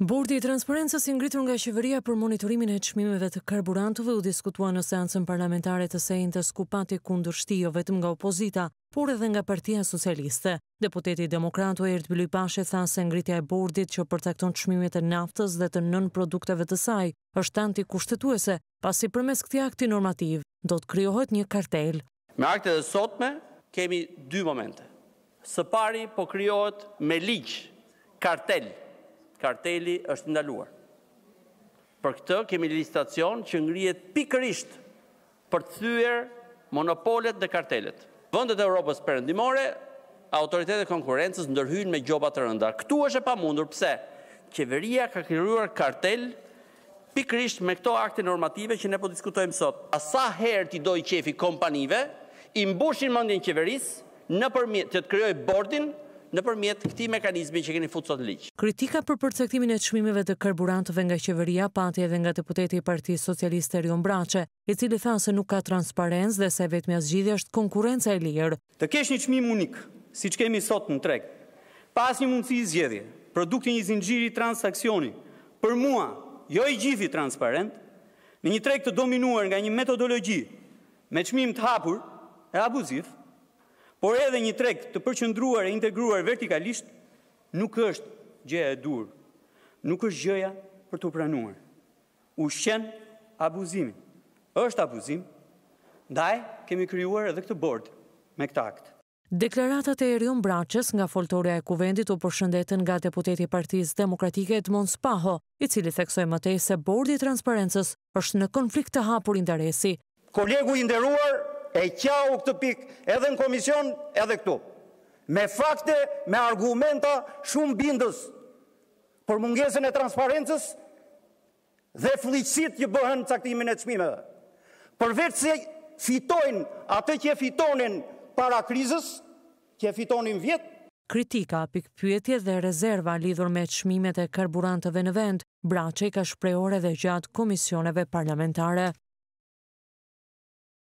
Bordi i transparentës i ngritur nga qeveria për monitorimin e qmimeve të karburantëve u diskutua në seancën parlamentare të sejnë të skupati kundur shtio vetëm nga opozita, por edhe nga partia socialiste. Deputeti Demokrato Erd Bilipashe tha se ngritja e bordit që përtakton qmimet e naftës dhe të nën produkteve të saj, është anti kushtetuese, pasi përmes këti akti normativ, do të kryohet një kartel. Me akte dhe sotme, kemi dy momente. Së pari po kryohet me ligjë, kartelë, karteli është ndaluar. Për këtë kemi listacion që ngrihet pikërisht për të thyer monopolet dhe kartelet. Vendet e Europës Perëndimore, autoritetet e konkurrencës ndërhyjnë me gjoba të rënda. Ktu është e pamundur pse qeveria ka krijuar kartel pikërisht me këto akte normative që ne po diskutojmë sot. A sa herë ti do i qefi kompanive, i mbushin mendjen qeverisë nëpërmjet të, të krijojë bordin në përmjet këti mekanizmi që keni futë sot liqë. Kritika për përcektimin e qmimeve të karburantëve nga qeveria pati edhe nga deputeti i Parti Socialiste Rion Brace, i cili tha se nuk ka transparentës dhe se vetë mja është konkurenca e lirë. Të kesh një qmim unik, si që kemi sot në trek, pas një mundësi i zgjedhje, produkti një zingjiri transakcioni, për mua, jo i gjithi transparent, në një trek të dominuar nga një metodologi me qmim të hapur e abuzivë, por edhe një treg të përqëndruar e integruar vertikalisht, nuk është gjëja e dur, nuk është gjëja për të pranuar. U shqen abuzimin, është abuzim, ndaj kemi kryuar edhe këtë bord me këtë akt. Deklaratat e Erion Braqës nga foltorja e kuvendit u përshëndetën nga deputeti partiz demokratike Edmond Spaho, i cili theksoj mëtej se bordi transparentës është në konflikt të hapur interesi. Kolegu i nderuar e qau këtë pikë edhe në komision edhe këtu. Me fakte, me argumenta shumë bindës për mungesën e transparentës dhe fliqësit që bëhen caktimin e qmimeve. Përveç se fitojnë atë që fitonin para krizës, që fitonin vjetë, Kritika, pikpyetje dhe rezerva lidhur me qmimet e karburantëve në vend, braqe i ka shprejore dhe gjatë komisioneve parlamentare.